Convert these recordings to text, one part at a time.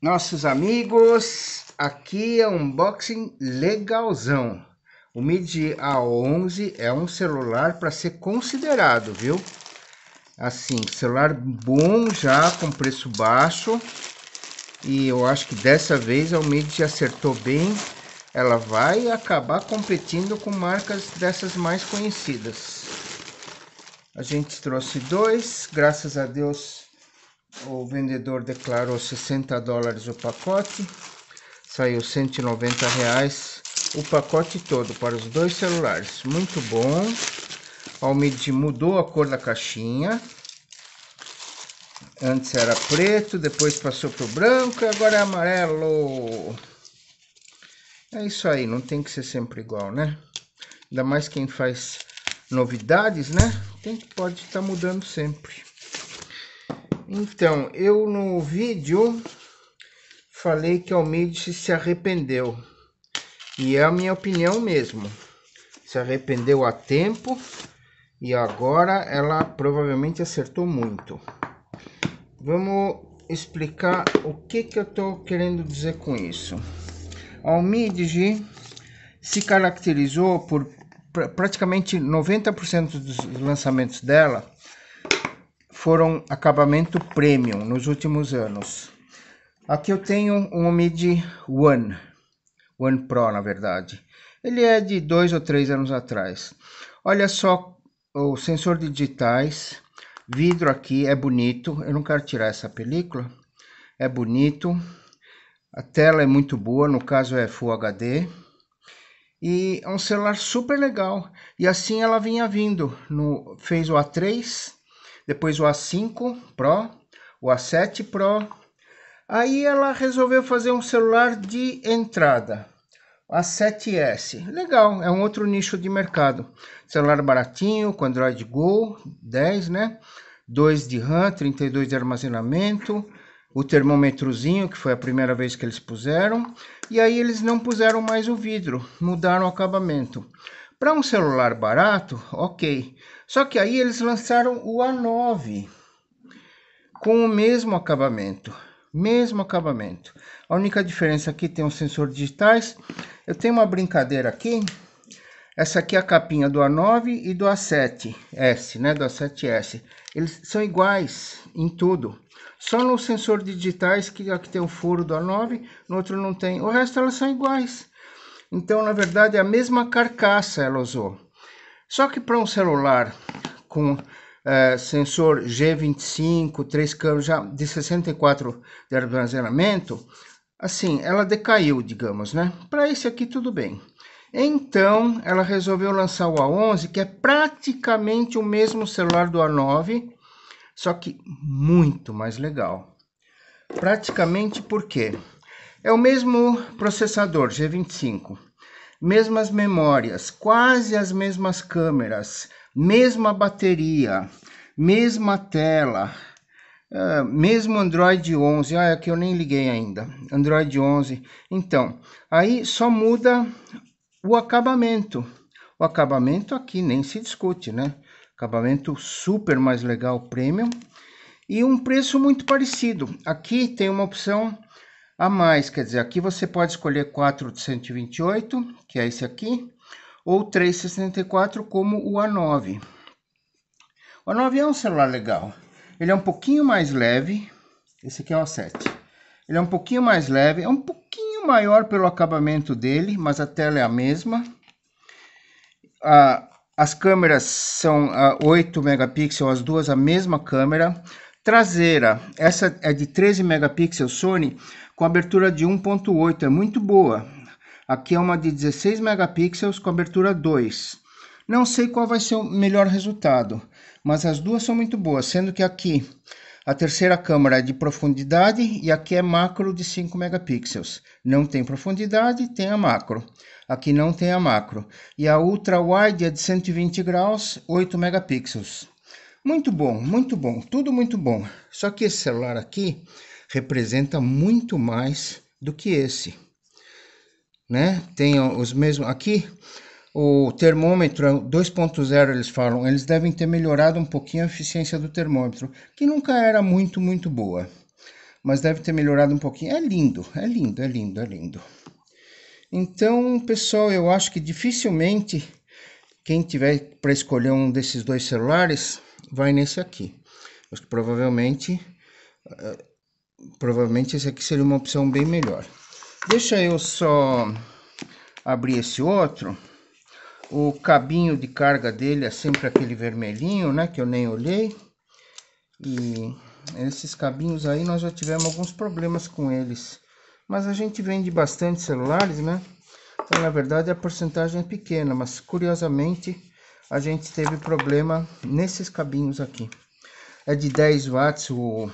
nossos amigos, aqui é um unboxing legalzão. O MIDI A11 é um celular para ser considerado, viu? Assim, celular bom já, com preço baixo. E eu acho que dessa vez a MIDI acertou bem. Ela vai acabar competindo com marcas dessas mais conhecidas. A gente trouxe dois, graças a Deus o vendedor declarou 60 dólares o pacote, saiu 190 reais o pacote todo para os dois celulares, muito bom. Almidi mudou a cor da caixinha, antes era preto, depois passou para o branco e agora é amarelo. É isso aí, não tem que ser sempre igual, né? Ainda mais quem faz novidades, né? Tem que pode estar tá mudando sempre. Então, eu no vídeo falei que Almighty se arrependeu. E é a minha opinião mesmo. Se arrependeu a tempo e agora ela provavelmente acertou muito. Vamos explicar o que, que eu estou querendo dizer com isso. Almidji se caracterizou por praticamente 90% dos lançamentos dela foram acabamento premium nos últimos anos. Aqui eu tenho um Omid One, One Pro na verdade. Ele é de dois ou três anos atrás. Olha só o sensor de digitais, vidro aqui é bonito. Eu não quero tirar essa película, é bonito. A tela é muito boa, no caso é Full HD. E é um celular super legal. E assim ela vinha vindo. No, fez o A3, depois o A5 Pro, o A7 Pro. Aí ela resolveu fazer um celular de entrada, A7S. Legal, é um outro nicho de mercado. Celular baratinho, com Android Go 10, né? 2 de RAM, 32 de armazenamento, o termômetrozinho, que foi a primeira vez que eles puseram, e aí eles não puseram mais o vidro, mudaram o acabamento. Para um celular barato, ok. Só que aí eles lançaram o A9 com o mesmo acabamento. Mesmo acabamento. A única diferença aqui tem um sensor digitais. Eu tenho uma brincadeira aqui. Essa aqui é a capinha do A9 e do A7S, né? Do A7S. Eles são iguais em tudo. Só no sensor digitais que aqui tem o um furo do A9, no outro não tem. O resto elas são iguais. Então, na verdade, é a mesma carcaça ela usou. Só que para um celular com eh, sensor G25, três câmeras já de 64 de armazenamento, assim, ela decaiu, digamos, né? Para esse aqui tudo bem. Então, ela resolveu lançar o A11, que é praticamente o mesmo celular do A9, só que muito mais legal. Praticamente por quê? É o mesmo processador G25, mesmas memórias, quase as mesmas câmeras, mesma bateria, mesma tela, Uh, mesmo Android 11, ah, é que eu nem liguei ainda, Android 11. Então, aí só muda o acabamento. O acabamento aqui nem se discute, né? Acabamento super mais legal, premium. E um preço muito parecido. Aqui tem uma opção a mais, quer dizer, aqui você pode escolher 4 de 128, que é esse aqui, ou 364 como o A9. O A9 é um celular legal. Ele é um pouquinho mais leve. Esse aqui é o A7. Ele é um pouquinho mais leve, é um pouquinho maior pelo acabamento dele, mas a tela é a mesma. Ah, as câmeras são ah, 8 megapixels, as duas a mesma câmera. Traseira, essa é de 13 megapixels Sony, com abertura de 1.8, é muito boa. Aqui é uma de 16 megapixels com abertura 2. Não sei qual vai ser o melhor resultado, mas as duas são muito boas, sendo que aqui a terceira câmera é de profundidade e aqui é macro de 5 megapixels. Não tem profundidade, tem a macro. Aqui não tem a macro. E a ultra wide é de 120 graus, 8 megapixels. Muito bom, muito bom, tudo muito bom. Só que esse celular aqui representa muito mais do que esse. Né? Tem os mesmos. Aqui, o termômetro 2.0, é eles falam, eles devem ter melhorado um pouquinho a eficiência do termômetro, que nunca era muito, muito boa. Mas deve ter melhorado um pouquinho. É lindo, é lindo, é lindo, é lindo. Então, pessoal, eu acho que dificilmente quem tiver para escolher um desses dois celulares vai nesse aqui. Mas provavelmente eh, provavelmente esse aqui seria uma opção bem melhor. Deixa eu só abrir esse outro. O cabinho de carga dele é sempre aquele vermelhinho, né? Que eu nem olhei. E esses cabinhos aí nós já tivemos alguns problemas com eles. Mas a gente vende bastante celulares, né? Então, na verdade, a porcentagem é pequena. Mas, curiosamente, a gente teve problema nesses cabinhos aqui. É de 10 watts o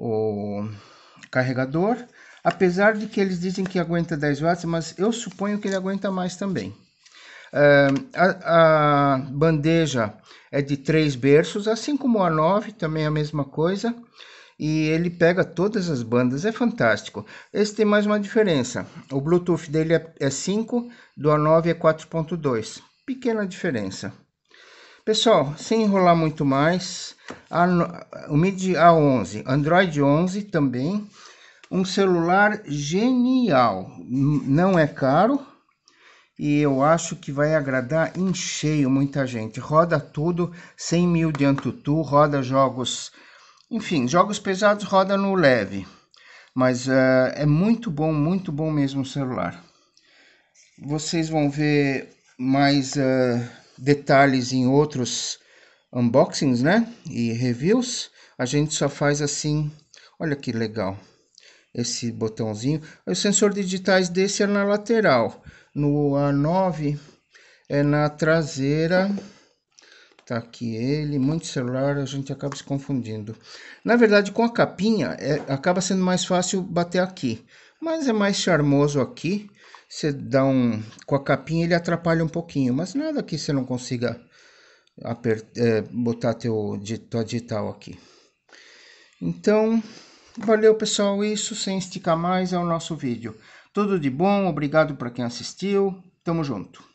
o carregador. Apesar de que eles dizem que aguenta 10 watts, mas eu suponho que ele aguenta mais também. Ah, a, a, bandeja é de três berços, assim como a 9, também é a mesma coisa. E ele pega todas as bandas, é fantástico. Esse tem mais uma diferença: o Bluetooth dele é, é 5, do A9 é 4.2. Pequena diferença. Pessoal, sem enrolar muito mais, a, o MIDI A11, Android 11 também, um celular genial, não é caro e eu acho que vai agradar em cheio muita gente. Roda tudo, 100 mil de Antutu, roda jogos, enfim, jogos pesados roda no leve, mas uh, é muito bom, muito bom mesmo o celular. Vocês vão ver mais... Uh, detalhes em outros unboxings, né? E reviews, a gente só faz assim. Olha que legal esse botãozinho. O sensor digitais desse é na lateral. No A9 é na traseira. Tá aqui ele, muito celular, a gente acaba se confundindo. Na verdade, com a capinha, é, acaba sendo mais fácil bater aqui. Mas é mais charmoso aqui você dá um. Com a capinha ele atrapalha um pouquinho, mas nada que você não consiga aper, é, botar teu, tua digital aqui. Então, valeu pessoal, isso sem esticar mais é o nosso vídeo. Tudo de bom, obrigado para quem assistiu, tamo junto.